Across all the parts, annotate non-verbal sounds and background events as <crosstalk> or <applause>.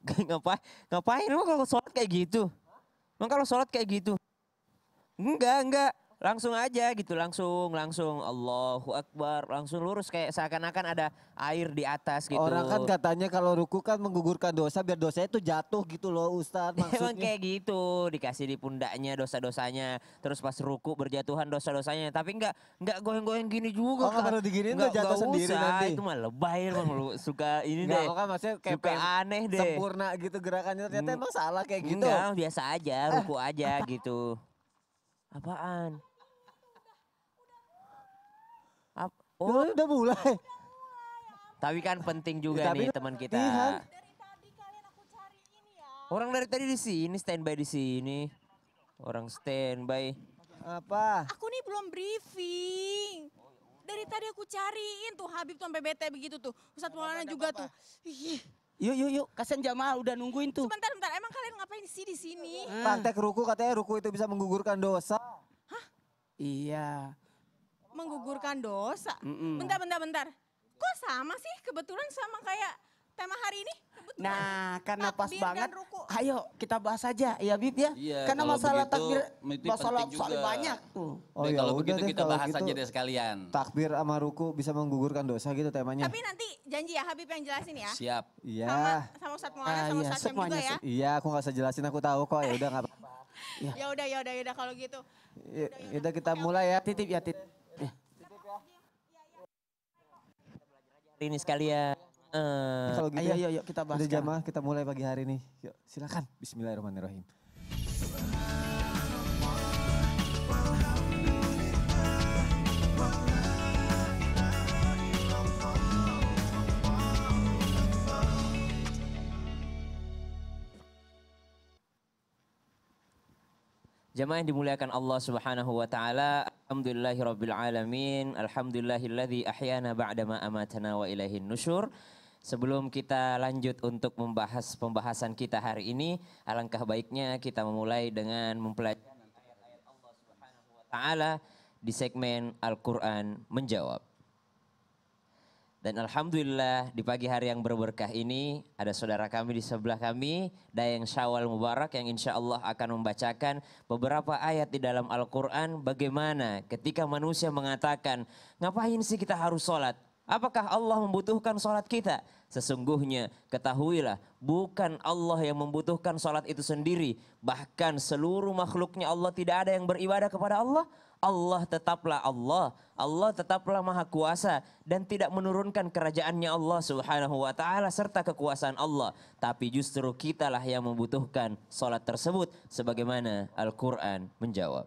<laughs> ngapain ngapain emang kalau sholat kayak gitu emang kalau sholat kayak gitu enggak enggak langsung aja gitu langsung langsung Allahu Akbar langsung lurus kayak seakan-akan ada air di atas gitu orang kan katanya kalau ruku kan menggugurkan dosa biar dosa itu jatuh gitu loh Ustaz <laughs> maksudnya emang kayak gitu dikasih di pundaknya dosa-dosanya terus pas ruku berjatuhan dosa-dosanya tapi nggak nggak goyang-goyang gini juga oh, kan kalau diginiin nggak jatuh gak sendiri nanti itu mah lebay bang lu <laughs> suka ini deh kan maksudnya kayak suka aneh deh sempurna gitu gerakannya ternyata hmm. emang salah kayak gitu enggak biasa aja ruku eh. aja <laughs> gitu apaan Oh, udah, udah mulai. Tapi kan penting juga ya, nih teman kita. Iya. Dari tadi kalian aku cari ini ya. Orang dari tadi di sini standby di sini. Orang standby. Apa? Aku nih belum briefing. Dari tadi aku cariin tuh Habib tuh sampai bete begitu tuh. Ustaz Maulana juga apa tuh. Ih. Yuk, yuk, yuk. Kasian Jamal udah nungguin tuh. Sebentar, bentar. Emang kalian ngapain sih di sini? Hmm. Praktek ruku katanya ruku itu bisa menggugurkan dosa. Hah? Iya menggugurkan dosa. Mm-mm. Bentar, bentar, bentar. Kok sama sih kebetulan sama kayak tema hari ini? Kebetulan. Nah, karena takbir pas banget. Ayo kita bahas aja ya Bib ya. Iya, karena masalah begitu, takbir masalah soal banyak tuh. Oh iya. ya kalau begitu deh, kita bahas gitu, aja deh sekalian. Takbir sama ruku bisa menggugurkan dosa gitu temanya. Tapi nanti janji ya Habib yang jelasin ya. Siap. Iya. Sama, sama Ustadz Muhammad ah, sama iya, Ustadz juga ya. Iya, aku gak usah jelasin aku tahu kok. Ya udah enggak apa-apa. <laughs> Ya udah, ya udah, ya udah kalau gitu. Ya, ya, ya, ya udah kita mulai ya. Titip ya, titip. ini sekalian. Uh, gitu, ayo, ya. ayo, ayo kita bahas. Udah jamaah, kita mulai pagi hari ini. Yuk, silakan. Bismillahirrahmanirrahim. Jamaah yang dimuliakan Allah Subhanahu wa taala, Alhamdulillahirrabbilalamin. Alhamdulillahilladzi ahyana ba'dama amatana wa ilahin nusyur. Sebelum kita lanjut untuk membahas pembahasan kita hari ini, alangkah baiknya kita memulai dengan mempelajari ayat-ayat Allah Subhanahu wa taala di segmen Al-Qur'an menjawab. Dan Alhamdulillah di pagi hari yang berberkah ini ada saudara kami di sebelah kami, Dayang Syawal Mubarak yang insya Allah akan membacakan beberapa ayat di dalam Al-Quran bagaimana ketika manusia mengatakan, ngapain sih kita harus sholat? Apakah Allah membutuhkan sholat kita? Sesungguhnya ketahuilah bukan Allah yang membutuhkan sholat itu sendiri. Bahkan seluruh makhluknya Allah tidak ada yang beribadah kepada Allah. Allah tetaplah Allah. Allah tetaplah maha kuasa dan tidak menurunkan kerajaannya Allah subhanahu wa ta'ala serta kekuasaan Allah. Tapi justru kitalah yang membutuhkan sholat tersebut sebagaimana Al-Quran menjawab.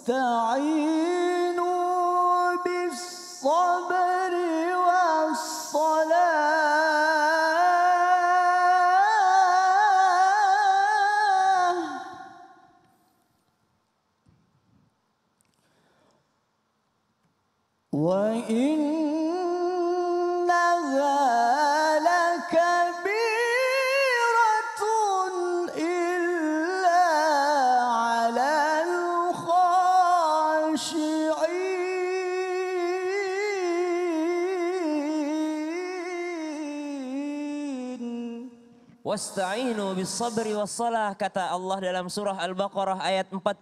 مستعين Wasta'inu bis sabri was salah kata Allah dalam surah Al-Baqarah ayat 45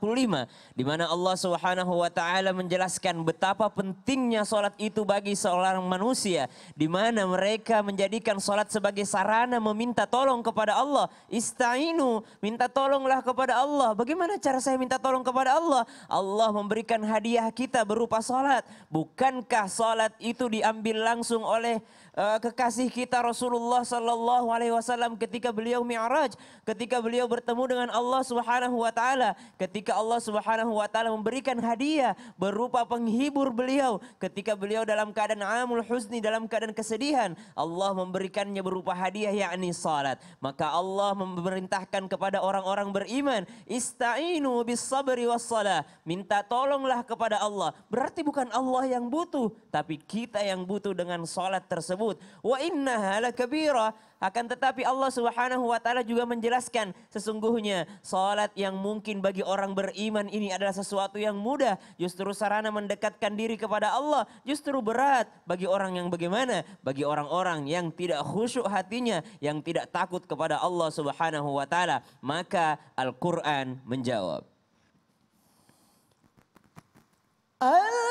di mana Allah Subhanahu wa taala menjelaskan betapa pentingnya salat itu bagi seorang manusia di mana mereka menjadikan salat sebagai sarana meminta tolong kepada Allah. Ista'inu, minta tolonglah kepada Allah. Bagaimana cara saya minta tolong kepada Allah? Allah memberikan hadiah kita berupa salat. Bukankah salat itu diambil langsung oleh uh, kekasih kita Rasulullah sallallahu alaihi wasallam ketika ketika beliau mi'raj, ketika beliau bertemu dengan Allah Subhanahu wa taala, ketika Allah Subhanahu wa taala memberikan hadiah berupa penghibur beliau, ketika beliau dalam keadaan amul husni dalam keadaan kesedihan, Allah memberikannya berupa hadiah yakni salat. Maka Allah memerintahkan kepada orang-orang beriman, "Ista'inu bis sabri was salah." Minta tolonglah kepada Allah. Berarti bukan Allah yang butuh, tapi kita yang butuh dengan salat tersebut. Wa innaha lakabira akan tetapi Allah Subhanahu wa taala juga menjelaskan sesungguhnya salat yang mungkin bagi orang beriman ini adalah sesuatu yang mudah, justru sarana mendekatkan diri kepada Allah justru berat bagi orang yang bagaimana? Bagi orang-orang yang tidak khusyuk hatinya, yang tidak takut kepada Allah Subhanahu wa taala, maka Al-Qur'an menjawab. Allah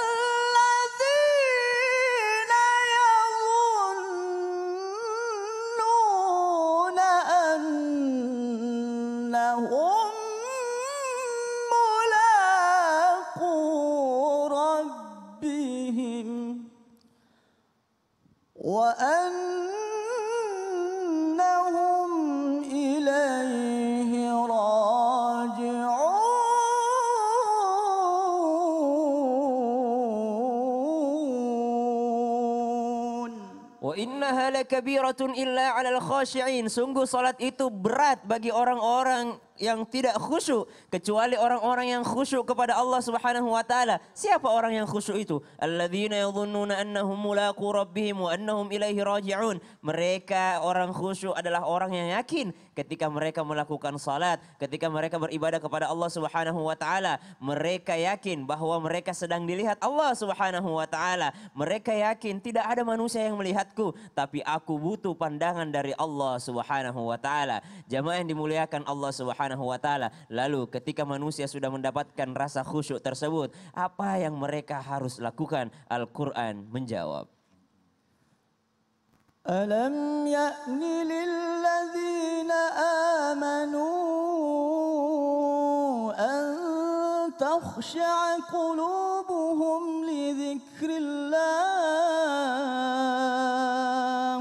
innaha kabiratun illa 'alal khashi'in. Sungguh salat itu berat bagi orang-orang yang tidak khusyuk kecuali orang-orang yang khusyuk kepada Allah Subhanahu wa taala. Siapa orang yang khusyuk itu? Alladzina yadhunnuna annahum mulaqu rabbihim wa annahum ilaihi raji'un. Mereka orang khusyuk adalah orang yang yakin ketika mereka melakukan salat, ketika mereka beribadah kepada Allah Subhanahu wa taala, mereka yakin bahwa mereka sedang dilihat Allah Subhanahu wa taala. Mereka yakin tidak ada manusia yang melihatku, tapi aku butuh pandangan dari Allah Subhanahu wa taala. Jamaah yang dimuliakan Allah Subhanahu Subhanahu wa taala. Lalu ketika manusia sudah mendapatkan rasa khusyuk tersebut, apa yang mereka harus lakukan? Al-Qur'an menjawab. ألم يأن للذين آمنوا أن تخشع قلوبهم لذكر الله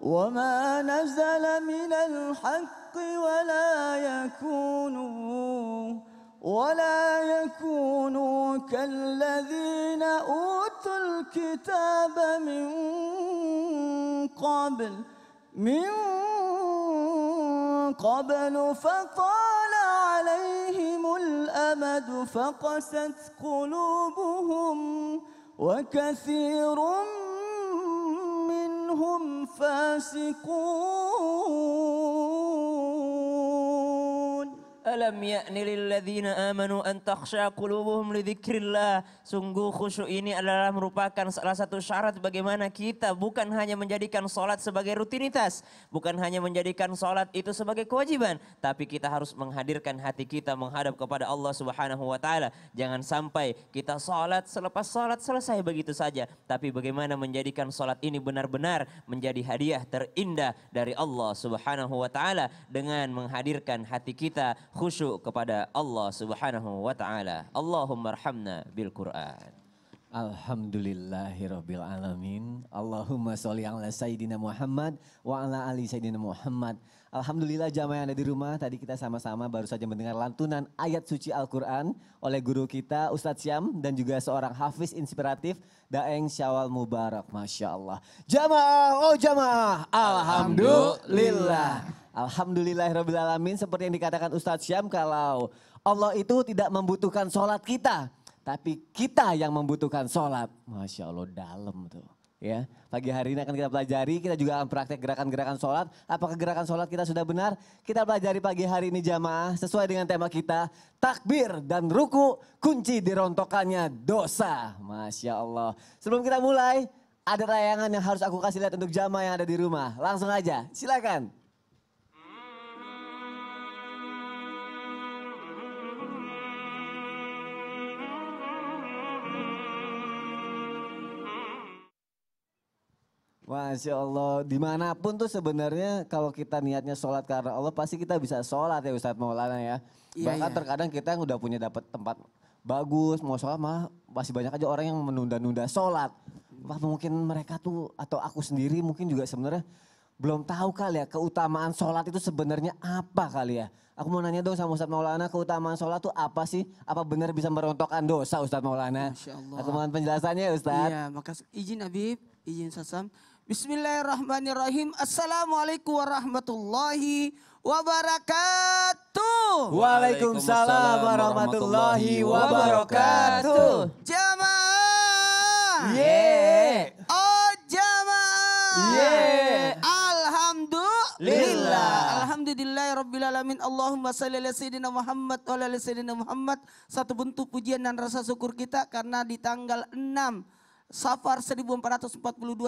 وما نزل من الحق ولا يكونوا ولا يكونوا كالذين أوتوا الكتاب من قبل من قبل فطال عليهم الأمد فقست قلوبهم وكثير منهم فاسقون Alam yakni lilladzina amanu an takhsha qulubuhum Sungguh khusyuk ini adalah merupakan salah satu syarat bagaimana kita bukan hanya menjadikan salat sebagai rutinitas, bukan hanya menjadikan salat itu sebagai kewajiban, tapi kita harus menghadirkan hati kita menghadap kepada Allah Subhanahu wa taala. Jangan sampai kita salat selepas salat selesai begitu saja, tapi bagaimana menjadikan salat ini benar-benar menjadi hadiah terindah dari Allah Subhanahu wa taala dengan menghadirkan hati kita khusyuk kepada Allah Subhanahu wa taala. Allahumma arhamna bil Qur'an. Alhamdulillahirabbil alamin. Allahumma sholli ala sayidina Muhammad wa ala ali sayidina Muhammad. Alhamdulillah jamaah yang ada di rumah tadi kita sama-sama baru saja mendengar lantunan ayat suci Al-Qur'an oleh guru kita Ustadz Syam dan juga seorang hafiz inspiratif Daeng Syawal Mubarak. Masya Allah. Jamaah, oh jamaah. Alhamdulillah. Alhamdulillah. Alhamdulillahirrahmanirrahim. Seperti yang dikatakan Ustadz Syam kalau Allah itu tidak membutuhkan sholat kita. Tapi kita yang membutuhkan sholat. Masya Allah dalam tuh. Ya, pagi hari ini akan kita pelajari, kita juga akan praktek gerakan-gerakan sholat. Apakah gerakan sholat kita sudah benar? Kita pelajari pagi hari ini jamaah sesuai dengan tema kita. Takbir dan ruku, kunci dirontokannya dosa. Masya Allah. Sebelum kita mulai, ada tayangan yang harus aku kasih lihat untuk jamaah yang ada di rumah. Langsung aja, silakan. Masya Allah, dimanapun tuh sebenarnya kalau kita niatnya sholat karena Allah pasti kita bisa sholat ya Ustadz Maulana ya. Iya, Bahkan iya. terkadang kita yang udah punya dapat tempat bagus, mau sholat mah masih banyak aja orang yang menunda-nunda sholat. Wah mungkin mereka tuh atau aku sendiri mungkin juga sebenarnya belum tahu kali ya keutamaan sholat itu sebenarnya apa kali ya. Aku mau nanya dong sama Ustadz Maulana keutamaan sholat itu apa sih? Apa benar bisa merontokkan dosa Ustadz Maulana? Masya Allah. Aku mohon penjelasannya ya Ustadz. Iya makasih izin Habib, izin Sasam. Bismillahirrahmanirrahim. Assalamualaikum warahmatullahi wabarakatuh. Waalaikumsalam warahmatullahi wabarakatuh. Jamaah. Yeah. Oh jamaah. Yeah. Alhamdulillah. Alhamdulillah Allahumma salli ala Sayyidina Muhammad wa ala Sayyidina Muhammad. Satu bentuk pujian dan rasa syukur kita karena di tanggal 6 Safar 1442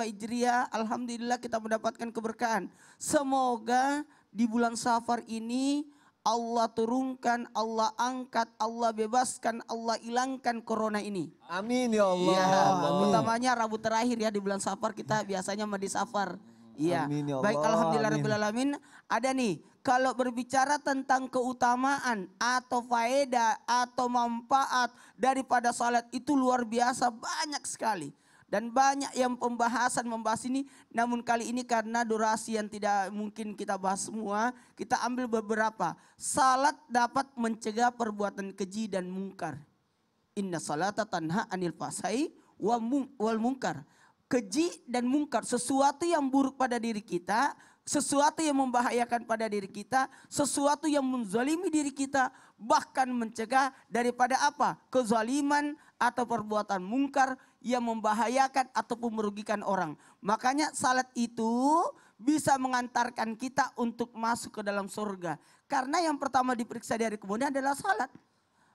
Hijriah, Alhamdulillah kita mendapatkan keberkahan. Semoga di bulan Safar ini Allah turunkan, Allah angkat, Allah bebaskan, Allah hilangkan corona ini. Amin ya Allah. Ya, Amin. Utamanya Rabu terakhir ya di bulan Safar kita biasanya di Safar. Iya. Amin, ya Baik alhamdulillah rabbil alamin. Ada nih, kalau berbicara tentang keutamaan atau faedah atau manfaat daripada salat itu luar biasa banyak sekali. Dan banyak yang pembahasan membahas ini, namun kali ini karena durasi yang tidak mungkin kita bahas semua, kita ambil beberapa. Salat dapat mencegah perbuatan keji dan mungkar. Inna salata tanha anil fasai wal mungkar keji dan mungkar, sesuatu yang buruk pada diri kita, sesuatu yang membahayakan pada diri kita, sesuatu yang menzalimi diri kita, bahkan mencegah daripada apa? Kezaliman atau perbuatan mungkar yang membahayakan ataupun merugikan orang. Makanya salat itu bisa mengantarkan kita untuk masuk ke dalam surga. Karena yang pertama diperiksa dari kemudian adalah salat.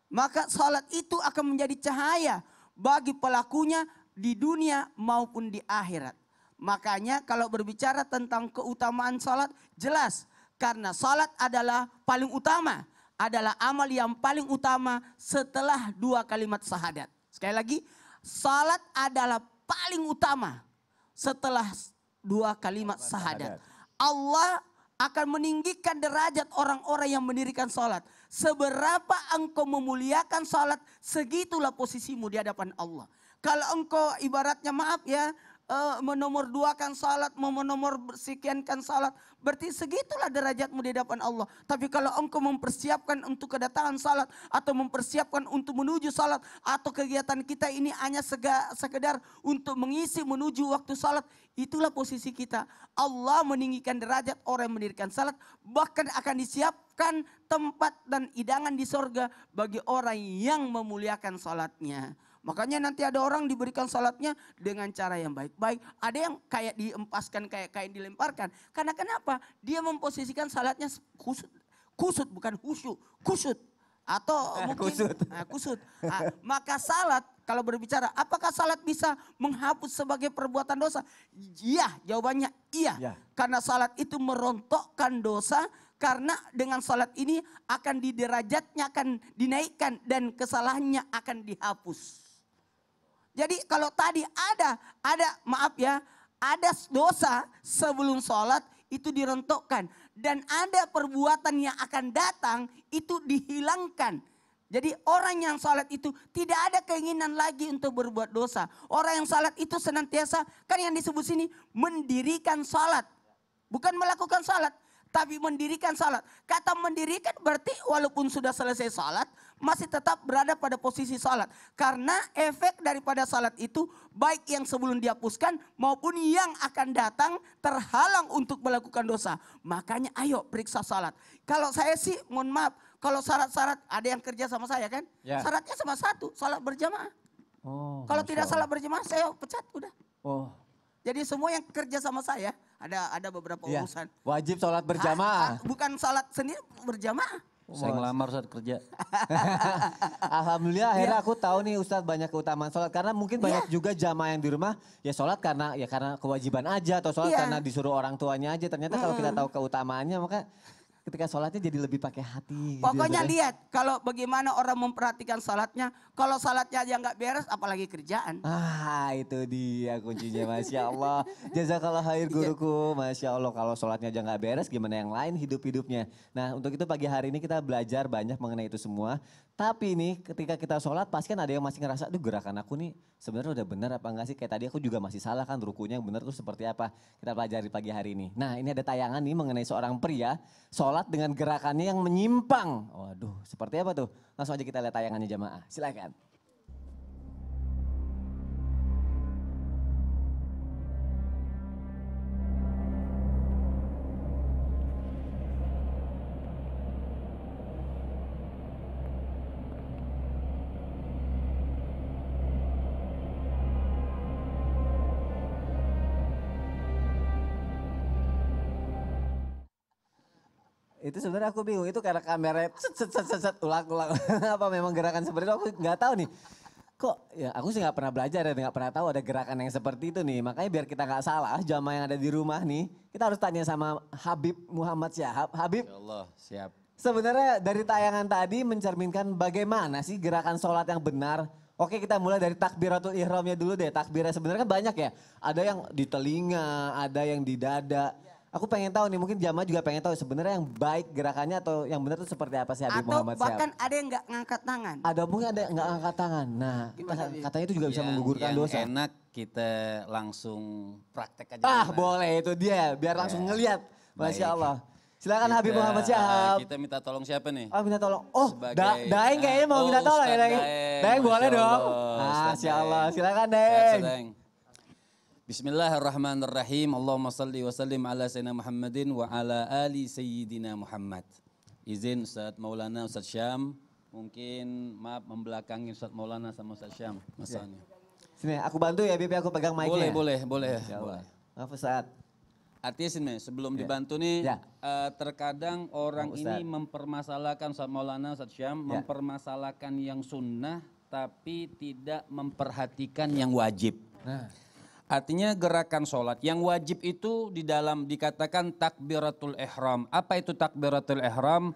Maka salat itu akan menjadi cahaya bagi pelakunya di dunia maupun di akhirat. Makanya kalau berbicara tentang keutamaan salat jelas karena salat adalah paling utama adalah amal yang paling utama setelah dua kalimat syahadat. Sekali lagi, salat adalah paling utama setelah dua kalimat syahadat. Allah akan meninggikan derajat orang-orang yang mendirikan salat. Seberapa engkau memuliakan salat, segitulah posisimu di hadapan Allah. Kalau engkau ibaratnya maaf ya, uh, menomor duakan salat, mau menomor kan salat. Berarti segitulah derajatmu di hadapan Allah. Tapi kalau engkau mempersiapkan untuk kedatangan salat atau mempersiapkan untuk menuju salat atau kegiatan kita ini hanya sega, sekedar untuk mengisi menuju waktu salat, itulah posisi kita. Allah meninggikan derajat orang yang mendirikan salat, bahkan akan disiapkan tempat dan hidangan di sorga bagi orang yang memuliakan salatnya. Makanya nanti ada orang diberikan salatnya dengan cara yang baik-baik. Ada yang kayak diempaskan, kayak kain dilemparkan. Karena kenapa? Dia memposisikan salatnya kusut, kusut bukan khusyuk, kusut. Atau eh, <laughs> mungkin kusut. Nah, <laughs> kusut. Nah, maka salat kalau berbicara, apakah salat bisa menghapus sebagai perbuatan dosa? Iya, jawabannya iya. Ya. Karena salat itu merontokkan dosa karena dengan salat ini akan diderajatnya akan dinaikkan dan kesalahannya akan dihapus. Jadi kalau tadi ada, ada maaf ya, ada dosa sebelum sholat itu direntokkan. Dan ada perbuatan yang akan datang itu dihilangkan. Jadi orang yang sholat itu tidak ada keinginan lagi untuk berbuat dosa. Orang yang sholat itu senantiasa kan yang disebut sini mendirikan sholat. Bukan melakukan sholat tapi mendirikan sholat. Kata mendirikan berarti walaupun sudah selesai sholat masih tetap berada pada posisi salat. Karena efek daripada salat itu baik yang sebelum dihapuskan maupun yang akan datang terhalang untuk melakukan dosa. Makanya ayo periksa salat. Kalau saya sih mohon maaf, kalau syarat-syarat ada yang kerja sama saya kan? Ya. Syaratnya sama satu, salat berjamaah. Oh, kalau tidak salat berjamaah saya pecat udah. Oh. Jadi semua yang kerja sama saya ada ada beberapa ya. urusan. Wajib sholat ah, berjamaah. Ah, bukan sholat sendiri berjamaah. Saya ngelamar saat kerja. <laughs> Alhamdulillah akhirnya ya. aku tahu nih Ustadz banyak keutamaan sholat. Karena mungkin banyak ya. juga jamaah yang di rumah ya sholat karena ya karena kewajiban aja atau sholat ya. karena disuruh orang tuanya aja. Ternyata hmm. kalau kita tahu keutamaannya maka ketika sholatnya jadi lebih pakai hati. Gitu ya, Pokoknya gitu, lihat kalau bagaimana orang memperhatikan sholatnya. Kalau sholatnya aja nggak beres, apalagi kerjaan. Ah itu dia kuncinya, masya Allah. <laughs> Jazakallah khair iya. guruku, masya Allah. Kalau sholatnya aja nggak beres, gimana yang lain hidup hidupnya. Nah untuk itu pagi hari ini kita belajar banyak mengenai itu semua. Tapi nih ketika kita sholat pasti kan ada yang masih ngerasa, aduh gerakan aku nih sebenarnya udah benar apa enggak sih? Kayak tadi aku juga masih salah kan rukunya yang benar tuh seperti apa. Kita pelajari pagi hari ini. Nah ini ada tayangan nih mengenai seorang pria sholat sholat dengan gerakannya yang menyimpang. Waduh, seperti apa tuh? Langsung aja kita lihat tayangannya jamaah. Silakan. itu sebenarnya aku bingung itu karena kamera set set set set, set ulang ulang <laughs> apa memang gerakan seperti itu aku nggak tahu nih kok ya aku sih nggak pernah belajar dan ya, nggak pernah tahu ada gerakan yang seperti itu nih makanya biar kita nggak salah jamaah yang ada di rumah nih kita harus tanya sama Habib Muhammad Syahab Habib ya Allah siap sebenarnya dari tayangan tadi mencerminkan bagaimana sih gerakan sholat yang benar Oke kita mulai dari takbiratul ihramnya dulu deh. Takbirnya sebenarnya kan banyak ya. Ada yang di telinga, ada yang di dada. Aku pengen tahu nih, mungkin jamaah juga pengen tahu sebenarnya yang baik gerakannya atau yang benar itu seperti apa sih Habib atau Muhammad Atau bahkan Siap? ada yang nggak ngangkat tangan. Ada mungkin ada yang nggak ngangkat tangan. Nah, Gimana, katanya itu juga bisa menggugurkan yang dosa. enak kita langsung praktek aja. Ah, boleh itu dia, biar iya. langsung ya. ngelihat. Masya baik. Allah. Silakan Habib Muhammad Syahab. Eh, kita minta tolong siapa nih? Oh minta tolong. Oh Sebagai, da Daeng kayaknya mau oh, minta tolong ya Daeng. Daeng boleh dong. Ah, Masya Allah. Silakan Daeng. Bismillahirrahmanirrahim. Allahumma salli wa sallim ala sayyidina Muhammadin wa ala ali sayyidina Muhammad. Izin Ustaz Maulana, Ustaz Syam. Mungkin maaf membelakangi Ustaz Maulana sama Ustaz Syam Masanya. Sini, aku bantu ya Bibi, ya, aku pegang mic-nya. Boleh, ya. boleh, boleh. Ya, boleh. Maaf Ustaz. Artinya sini, sebelum ya. dibantu nih, ya. uh, terkadang orang Ustaz. ini mempermasalahkan Ustaz Maulana, Ustaz Syam, ya. mempermasalahkan yang sunnah tapi tidak memperhatikan yang wajib. Nah. Artinya gerakan sholat. Yang wajib itu di dalam dikatakan takbiratul ihram. Apa itu takbiratul ihram?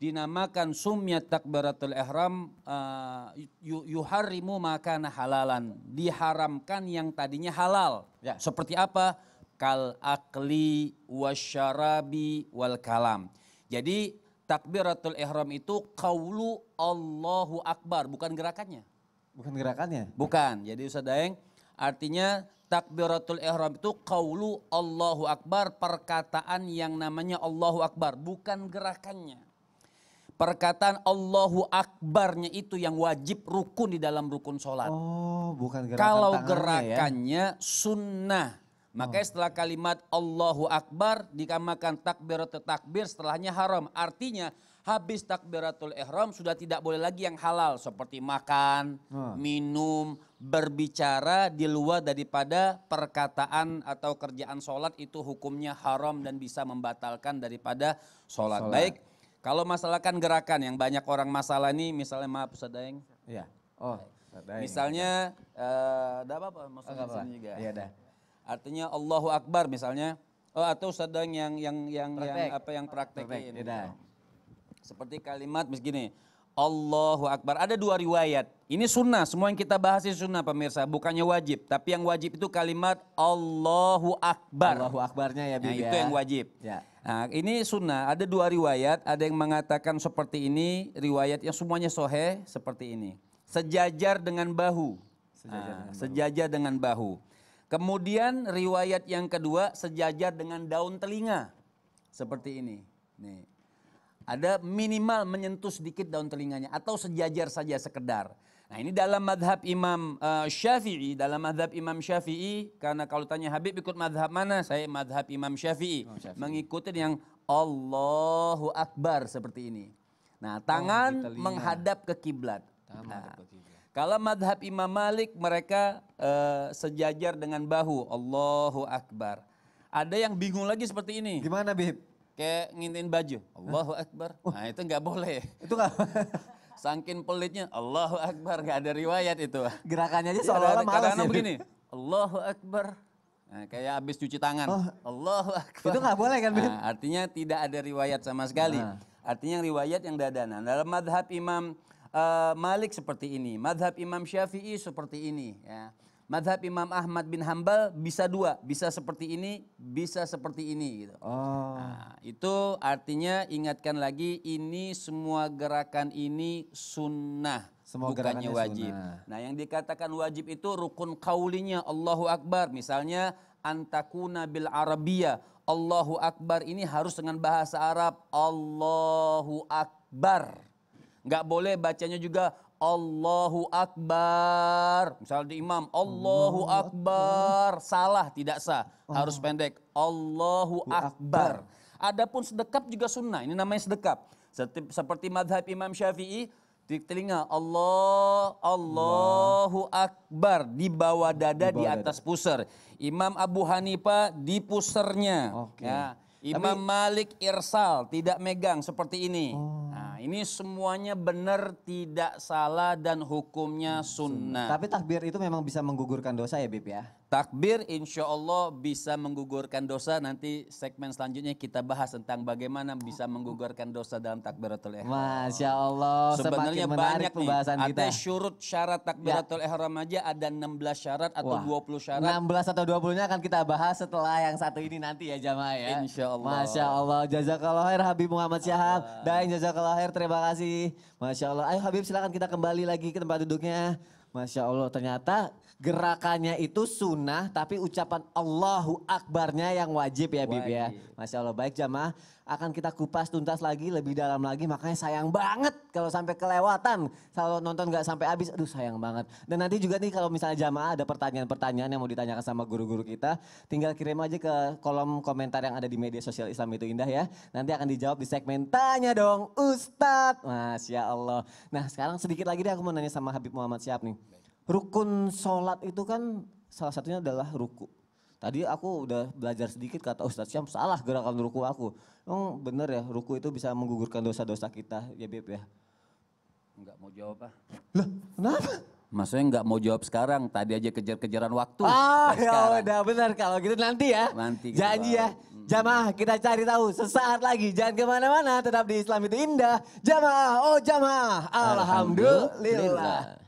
Dinamakan sumnya takbiratul ihram eh, uh, yuharimu makan halalan. Diharamkan yang tadinya halal. Ya. Seperti apa? Kal akli wasyarabi wal kalam. Jadi takbiratul ihram itu kaulu Allahu Akbar. Bukan gerakannya. Bukan gerakannya? Bukan. Jadi Ustaz Daeng artinya Takbiratul ihram itu kaulu Allahu Akbar perkataan yang namanya Allahu Akbar bukan gerakannya. Perkataan Allahu Akbarnya itu yang wajib rukun di dalam rukun sholat. Oh, bukan gerakan Kalau ya? gerakannya ya? sunnah. Makanya oh. setelah kalimat Allahu Akbar dikamakan takbir atau takbir setelahnya haram. Artinya habis takbiratul ihram sudah tidak boleh lagi yang halal seperti makan, hmm. minum, berbicara di luar daripada perkataan atau kerjaan sholat itu hukumnya haram dan bisa membatalkan daripada sholat. Baik, kalau masalahkan gerakan yang banyak orang masalah ini misalnya maaf Ustaz Daeng. Iya. Oh, Daeng. Misalnya eh uh, apa-apa maksudnya apa. juga. Iya dah. Artinya Allahu Akbar misalnya. Oh atau sedang yang yang yang, yang apa yang praktekin. Ya, seperti kalimat begini, Allahu Akbar. Ada dua riwayat. Ini sunnah, semua yang kita bahas ini sunnah pemirsa, bukannya wajib. Tapi yang wajib itu kalimat Allahu Akbar. Allahu Akbarnya ya begitu nah, ya. yang wajib. Ya. Nah, ini sunnah, ada dua riwayat, ada yang mengatakan seperti ini, riwayat yang semuanya sohe seperti ini. Sejajar dengan bahu. Sejajar, nah, dengan, sejajar bahu. dengan bahu. Kemudian riwayat yang kedua, sejajar dengan daun telinga. Seperti ini. Nih. Ada minimal menyentuh sedikit daun telinganya atau sejajar saja sekedar. Nah ini dalam madhab Imam uh, Syafi'i, dalam madhab Imam Syafi'i, karena kalau tanya Habib ikut madhab mana, saya madhab Imam Syafi'i. Oh, syafi. Mengikuti yang Allahu Akbar seperti ini. Nah oh, tangan oh, menghadap ke kiblat. Nah, kalau madhab Imam Malik mereka uh, sejajar dengan bahu, Allahu Akbar. Ada yang bingung lagi seperti ini. Gimana Bib? kayak ngintin baju. Allahu Akbar. Uh. Nah itu nggak boleh. Itu nggak <laughs> Sangkin pelitnya, Allahu Akbar. Gak ada riwayat itu. Gerakannya aja iya, seolah-olah malas ya. begini, Allahu Akbar. Nah, kayak habis cuci tangan. Oh. Allahu Akbar. Itu nggak boleh kan? Nah, artinya tidak ada riwayat sama sekali. Nah. Artinya riwayat yang Nah Dalam madhab Imam uh, Malik seperti ini. Madhab Imam Syafi'i seperti ini. Ya. Madhab Imam Ahmad bin Hambal bisa dua, bisa seperti ini, bisa seperti ini. Gitu. Oh. Nah, itu artinya ingatkan lagi ini semua gerakan ini sunnah, semua bukannya wajib. Sunnah. Nah yang dikatakan wajib itu rukun kaulinya Allahu Akbar. Misalnya antakuna bil Arabia, Allahu Akbar ini harus dengan bahasa Arab. Allahu Akbar. Nggak boleh bacanya juga Allahu Akbar. Misalnya di imam, Allahu, Akbar. Salah, tidak sah. Oh. Harus pendek. Allahu Akbar. Adapun sedekap juga sunnah. Ini namanya sedekap. Seperti, madhab Imam Syafi'i, di telinga Allah, Allahu Akbar di bawah dada di, atas pusar. Imam Abu Hanifah di pusernya. Okay. Ya. Imam Tapi, Malik irsal tidak megang seperti ini. Oh. Nah, ini semuanya benar, tidak salah dan hukumnya sunnah. Tapi takbir itu memang bisa menggugurkan dosa ya, Bib ya? Takbir insya Allah bisa menggugurkan dosa. Nanti segmen selanjutnya kita bahas tentang bagaimana bisa menggugurkan dosa dalam takbiratul ihram. Masya Allah. Sebenarnya banyak pembahasan nih. Ada syurut syarat takbiratul ya. ihram aja ada 16 syarat atau Wah, 20 syarat. 16 atau 20-nya akan kita bahas setelah yang satu ini nanti ya jamaah ya. Insya Allah. Masya Allah. Jazakallah khair Habib Muhammad Syahab. Dan jazakallah khair terima kasih. Masya Allah. Ayo Habib silakan kita kembali lagi ke tempat duduknya. Masya Allah ternyata gerakannya itu sunnah tapi ucapan Allahu Akbarnya yang wajib ya Bib ya. Masya Allah baik jamaah akan kita kupas tuntas lagi lebih dalam lagi makanya sayang banget kalau sampai kelewatan kalau nonton nggak sampai habis aduh sayang banget dan nanti juga nih kalau misalnya jamaah ada pertanyaan-pertanyaan yang mau ditanyakan sama guru-guru kita tinggal kirim aja ke kolom komentar yang ada di media sosial Islam itu indah ya nanti akan dijawab di segmen tanya dong Ustadz Masya Allah nah sekarang sedikit lagi deh aku mau nanya sama Habib Muhammad Siap nih rukun sholat itu kan salah satunya adalah ruku. Tadi aku udah belajar sedikit kata Ustadz Syam, salah gerakan ruku aku. Emang bener ya, ruku itu bisa menggugurkan dosa-dosa kita ya Beb ya? Enggak mau jawab ah. Lah kenapa? Maksudnya enggak mau jawab sekarang, tadi aja kejar-kejaran waktu. Ah, nah, ya udah bener kalau gitu nanti ya. Nanti. Janji ya. Hmm. Jamaah kita cari tahu sesaat lagi. Jangan kemana-mana, tetap di Islam itu indah. Jamaah, oh jamaah. Alhamdulillah. Alhamdulillah.